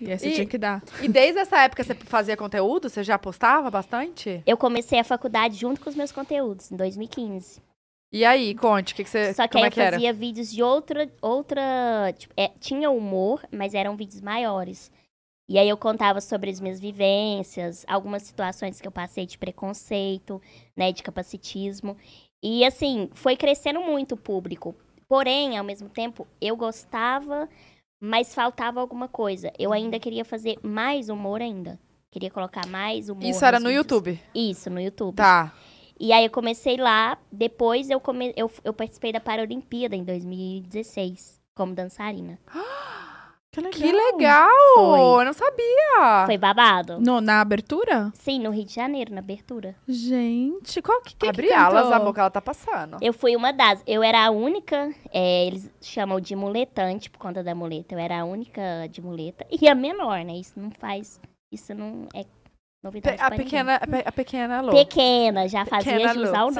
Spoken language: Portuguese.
E aí você e, tinha que dar. E desde essa época você fazia conteúdo? Você já postava bastante? Eu comecei a faculdade junto com os meus conteúdos, em 2015. E aí, conte, o que, que você Só que como é aí é que eu fazia era? vídeos de outra. outra tipo, é, tinha humor, mas eram vídeos maiores. E aí eu contava sobre as minhas vivências, algumas situações que eu passei de preconceito, né, de capacitismo. E assim, foi crescendo muito o público. Porém, ao mesmo tempo, eu gostava mas faltava alguma coisa. Eu uhum. ainda queria fazer mais humor ainda. Queria colocar mais humor. Isso era no vídeos. YouTube? Isso, no YouTube. Tá. E aí eu comecei lá, depois eu, come... eu, eu participei da Paralimpíada em 2016, como dançarina. Que legal! Que legal. Eu não sabia! Foi babado. No, na abertura? Sim, no Rio de Janeiro, na abertura. Gente, qual que que Abre alas, a boca ela tá passando. Eu fui uma das. Eu era a única. É, eles chamam de muletante por conta da muleta. Eu era a única de muleta. E a menor, né? Isso não faz. Isso não é novidade. Pe a, pequena, ninguém. a pequena é Lô. Pequena, já fazia pequena é jus ao nome.